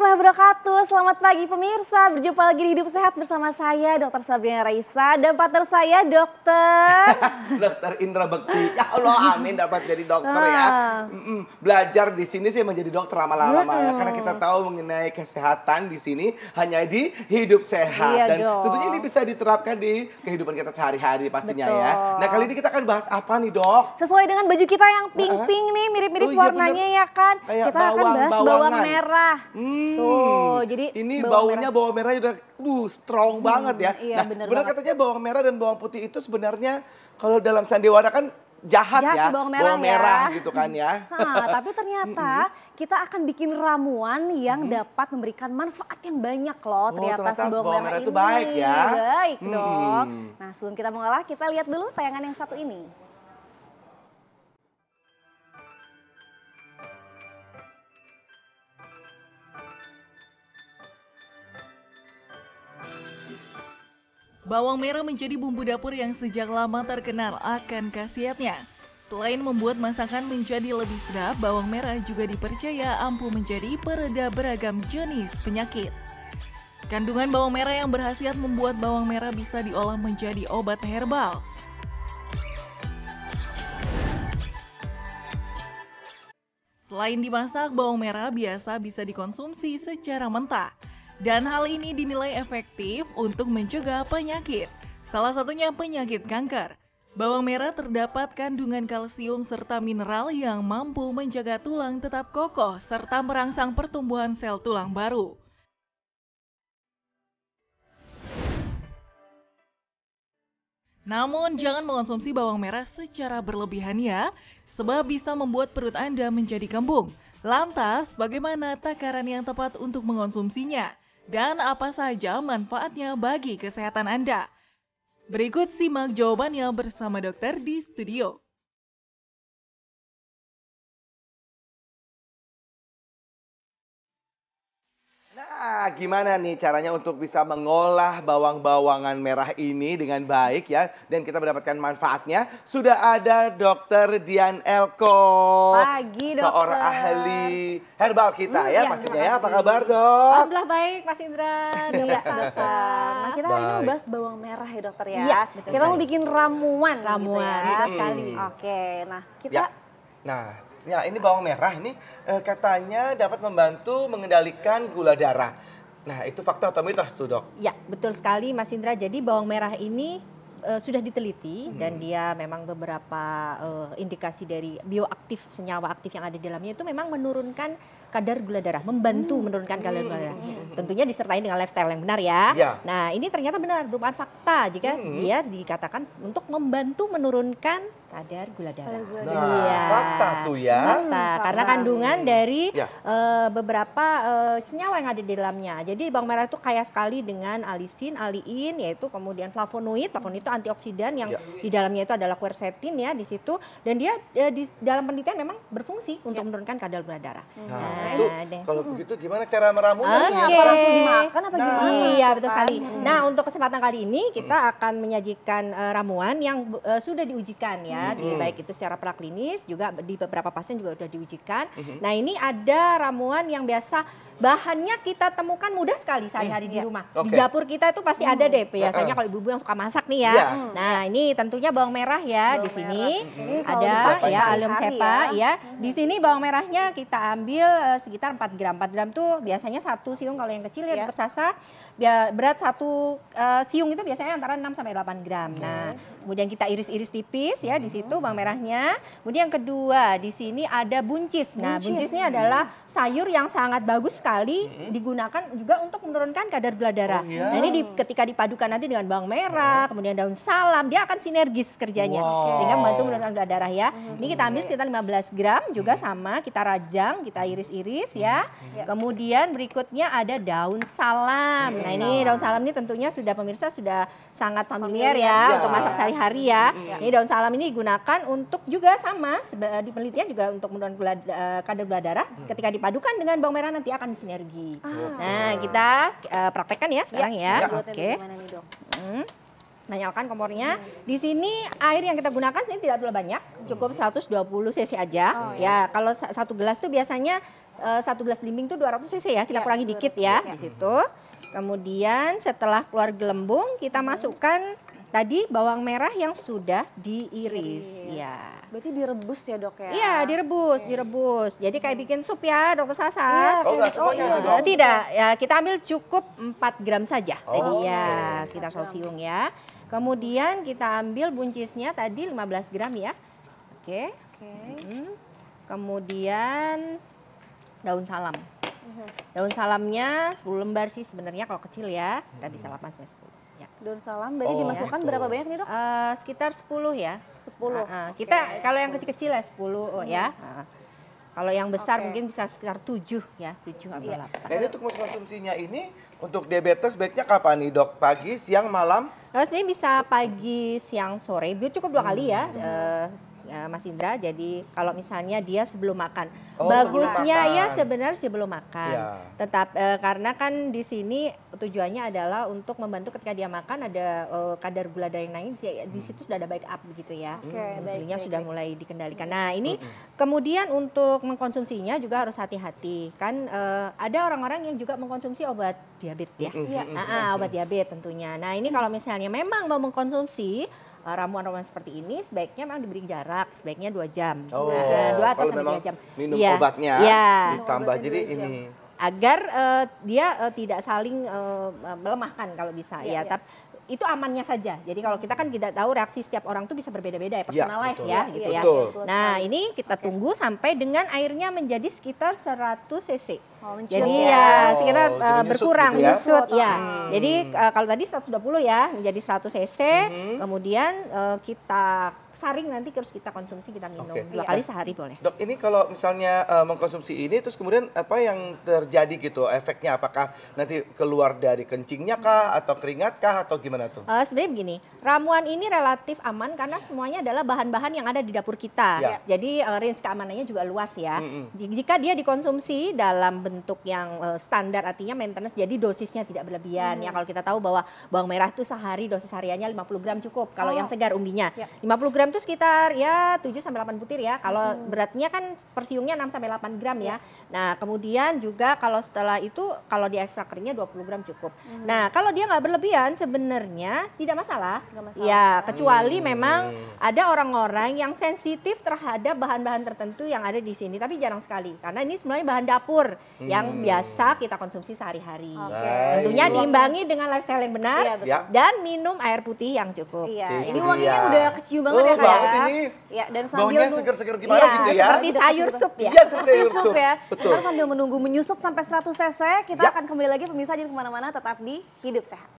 warahmatullahi wabarakatuh. Selamat pagi pemirsa. Berjumpa lagi di Hidup Sehat bersama saya Dokter Sabrina Raisa dan partner saya Dokter Dokter Indra Bekti. Ya Allah, amin dapat jadi dokter ya. Belajar di sini sih menjadi dokter lama-lama ya, karena kita tahu mengenai kesehatan di sini hanya di Hidup Sehat iya dan dong. tentunya ini bisa diterapkan di kehidupan kita sehari-hari pastinya ya. Betul. ya. Nah, kali ini kita akan bahas apa nih, Dok? Sesuai dengan baju kita yang pink-pink nih, mirip-mirip oh, iya, warnanya bener. ya kan. Kayak kita bawang, akan bahas bawang merah. Hmm. Tuh, hmm. jadi ini baunya merah. bawang merah juga uh, strong hmm, banget ya. Iya, nah, sebenarnya katanya bawang merah dan bawang putih itu sebenarnya kalau dalam sandiwara kan jahat, jahat ya, bawang merah, bawang ya. merah ya. gitu kan ya. Nah, tapi ternyata kita akan bikin ramuan yang hmm. dapat memberikan manfaat yang banyak loh. Oh, ternyata, ternyata si bawang, bawang merah, merah itu ini. baik ya. Baik hmm. dong. Nah, sebelum kita mengolah, kita lihat dulu tayangan yang satu ini. Bawang merah menjadi bumbu dapur yang sejak lama terkenal akan khasiatnya. Selain membuat masakan menjadi lebih sedap, bawang merah juga dipercaya ampuh menjadi pereda beragam jenis penyakit. Kandungan bawang merah yang berhasiat membuat bawang merah bisa diolah menjadi obat herbal. Selain dimasak, bawang merah biasa bisa dikonsumsi secara mentah. Dan hal ini dinilai efektif untuk mencegah penyakit, salah satunya penyakit kanker. Bawang merah terdapat kandungan kalsium serta mineral yang mampu menjaga tulang tetap kokoh serta merangsang pertumbuhan sel tulang baru. Namun jangan mengonsumsi bawang merah secara berlebihan ya, sebab bisa membuat perut Anda menjadi kembung. Lantas, bagaimana takaran yang tepat untuk mengonsumsinya? dan apa saja manfaatnya bagi kesehatan Anda. Berikut simak jawabannya bersama dokter di studio. Nah, gimana nih caranya untuk bisa mengolah bawang-bawangan merah ini dengan baik ya dan kita mendapatkan manfaatnya? Sudah ada Dokter Dian Elko. Pagi, Dokter. Seorang ahli herbal kita hmm, ya, ya pastinya ya. Apa kabar, Dok? Alhamdulillah baik, Mas Indra. Iya, Nah, kita hari ini membahas bawang merah ya, Dokter ya. ya kita mau bikin ramuan ramuan gitu ya. Hmm. sekali. Hmm. Oke, nah kita ya. Nah, Ya, ini bawang merah ini eh, katanya dapat membantu mengendalikan gula darah. Nah, itu fakta atau mitos tuh, Dok? Ya, betul sekali Mas Indra. Jadi bawang merah ini eh, sudah diteliti hmm. dan dia memang beberapa eh, indikasi dari bioaktif senyawa aktif yang ada di dalamnya itu memang menurunkan kadar gula darah, membantu hmm. menurunkan kadar gula darah. Hmm. Tentunya disertai dengan lifestyle yang benar ya. ya. Nah, ini ternyata benar merupakan fakta jika hmm. dia dikatakan untuk membantu menurunkan kadar gula darah. Nah, ya. fakta tuh ya. Fakta, hmm, karena kandungan dari ya. uh, beberapa uh, senyawa yang ada di dalamnya. Jadi bawang merah itu kaya sekali dengan alisin, aliin, yaitu kemudian flavonoid. Flavonoid itu antioksidan yang ya. di dalamnya itu adalah quercetin ya di situ. Dan dia uh, di dalam penelitian memang berfungsi ya. untuk ya. menurunkan kadar gula darah. Hmm. Nah, nah Nah, itu kalau begitu gimana cara meramu? Oke. Okay. Apa langsung dimakan apa nah, gimana? Iya betul nah, sekali. Hmm. Nah untuk kesempatan kali ini hmm. kita hmm. akan menyajikan uh, ramuan yang uh, sudah diujikan ya, hmm. di, baik itu secara praklinis juga di beberapa pasien juga sudah diujikan. Hmm. Nah ini ada ramuan yang biasa bahannya kita temukan mudah sekali sehari-hari hmm. di iya. rumah. Okay. Di dapur kita itu pasti hmm. ada deh biasanya uh kalau ibu-ibu yang suka masak nih ya. Yeah. Nah ini tentunya bawang merah ya bawang di sini merah. Hmm. ada ya alium sepa ya. ya. Hmm. Di sini bawang merahnya kita ambil uh, sekitar 4 gram. 4 gram tuh biasanya satu siung kalau yang kecil yeah. ya iya. tersasa berat satu uh, siung itu biasanya antara 6 sampai 8 gram. Okay. Nah, kemudian kita iris-iris tipis ya di hmm. situ bawang merahnya. Kemudian yang kedua, di sini ada buncis. Nah, buncis. buncisnya adalah sayur yang sangat bagus sekali hmm. digunakan juga untuk menurunkan kadar gula darah. Oh, yeah. Nah, ini di, ketika dipadukan nanti dengan bawang merah, oh. kemudian daun salam, dia akan sinergis kerjanya wow. sehingga membantu menurunkan gula darah ya. Hmm. Ini kita ambil hmm. sekitar 15 gram juga hmm. sama kita rajang, kita iris-iris iris ya. Hmm. Hmm. ya. Kemudian berikutnya ada daun salam. Iya. Nah ini daun salam ini tentunya sudah pemirsa sudah sangat familiar ya, ya. untuk iya. masak sehari-hari ya. ya. Ini daun salam ini digunakan untuk juga sama eh, di penelitian juga untuk menurunkan gula, eh, kadar gula darah. Ketika dipadukan dengan bawang merah nanti akan sinergi. Ah. Nah kita eh, praktekkan ya sekarang ya. ya. ya. Oke. Okay. nanyakan kompornya. Di sini air yang kita gunakan ini tidak terlalu banyak, cukup 120 cc aja. Oh, ya, iya. kalau satu gelas itu biasanya Eh, satu gelas belimbing tuh 200 cc ya, kita ya, kurangi dikit ya, ya di situ. Kemudian setelah keluar gelembung kita hmm. masukkan tadi bawang merah yang sudah diiris. Iris. Ya. Berarti direbus ya dok ya? Iya direbus, okay. direbus. Jadi kayak mm-hmm. bikin sup ya dokter Sasa. Ya, oh enggak semuanya oh, iya. Tidak, ya, kita ambil cukup 4 gram saja oh, tadi ya okay. sekitar sausiung ya. Kemudian kita ambil buncisnya tadi 15 gram ya. Oke. Okay. Oke. Okay. Hmm. Kemudian daun salam. Mm-hmm. Daun salamnya 10 lembar sih sebenarnya kalau kecil ya, kita bisa 8 mm-hmm. sampai 10. Ya. Daun salam berarti oh, dimasukkan ya. berapa banyak nih, Dok? Uh, sekitar 10 ya. 10. Uh, uh, okay. Kita kalau yang kecil-kecil ya 10 oh, hmm. ya. Uh, kalau yang besar okay. mungkin bisa sekitar 7 ya, 7 atau iya. 8. Nah, ini untuk konsumsinya ini untuk diabetes baiknya kapan nih, Dok? Pagi, siang, malam? Nah, ini bisa pagi, siang, sore. Bio cukup dua kali ya. Hmm. Uh, Eh, Mas Indra. Jadi kalau misalnya dia sebelum makan, oh, bagusnya sebelum makan. ya sebenarnya sebelum makan. Ya. Tetap uh, karena kan di sini tujuannya adalah untuk membantu ketika dia makan ada uh, kadar gula darah yang naik, di situ sudah ada gitu ya. hmm. baik up begitu ya. Okay, Insulinnya sudah mulai dikendalikan. Nah ini hmm. kemudian untuk mengkonsumsinya juga harus hati-hati kan uh, ada orang-orang yang juga mengkonsumsi obat diabetes ya, ya. hmm nah, obat diabetes tentunya. Nah ini kalau misalnya memang mau mengkonsumsi Eh, ramuan-ramuan seperti ini sebaiknya memang diberi jarak sebaiknya dua jam oh, nah, dua atau tiga jam minum ya. obatnya ya. ditambah obatnya jadi ini agar uh, dia uh, tidak saling uh, melemahkan kalau bisa iya, ya, ya. ya. tapi itu amannya saja. Jadi kalau kita kan tidak tahu reaksi setiap orang itu bisa berbeda-beda ya, iya, personalize ya, ya gitu ya. betul. ya. Nah, ini kita okay. tunggu sampai dengan airnya menjadi sekitar 100 cc. Oh, jadi ya, ya sekitar oh, uh, berkurang gitu ya. menyusut ya. Oh, hmm. Jadi uh, kalau tadi 120 ya menjadi 100 cc, -hmm. kemudian uh, kita saring nanti terus kita konsumsi kita minum okay. dua nah, kali eh, sehari boleh dok ini kalau misalnya uh, mengkonsumsi ini terus kemudian apa yang terjadi gitu efeknya apakah nanti keluar dari kencingnya kah atau keringat kah atau gimana tuh uh, sebenarnya begini ramuan ini relatif aman karena semuanya adalah bahan-bahan yang ada di dapur kita ya. jadi uh, range keamanannya juga luas ya mm -hmm. jika dia dikonsumsi dalam bentuk yang uh, standar artinya maintenance jadi dosisnya tidak berlebihan mm. ya kalau kita tahu bahwa bawang merah itu sehari dosis hariannya 50 gram cukup kalau oh. yang segar umbinya ya. 50 gram gram tuh sekitar ya 7 sampai 8 butir ya. Kalau hmm. beratnya kan persiungnya 6 sampai 8 gram ya. Iya. Nah, kemudian juga kalau setelah itu kalau di ekstrak keringnya 20 gram cukup. Hmm. Nah, kalau dia nggak berlebihan sebenarnya tidak masalah. Gak masalah. Ya, kecuali mm. memang ada orang-orang yang sensitif terhadap bahan-bahan tertentu yang ada di sini, tapi jarang sekali karena ini sebenarnya bahan dapur hmm. yang mm. biasa kita konsumsi sehari-hari. Okay. Nah, Tentunya diimbangi dengan lifestyle yang benar ya, betul. dan minum air putih yang cukup. Iya. Ini wanginya udah kecium banget oh, ya banget ini. Ya, dan sambil baunya seger-seger gimana ya, gitu ya. Seperti iya, sayur sup ya. Iya, seperti sayur sup. ya. Betul. Kita sambil menunggu menyusut sampai 100 cc, kita ya. akan kembali lagi pemirsa jadi kemana-mana tetap di Hidup Sehat.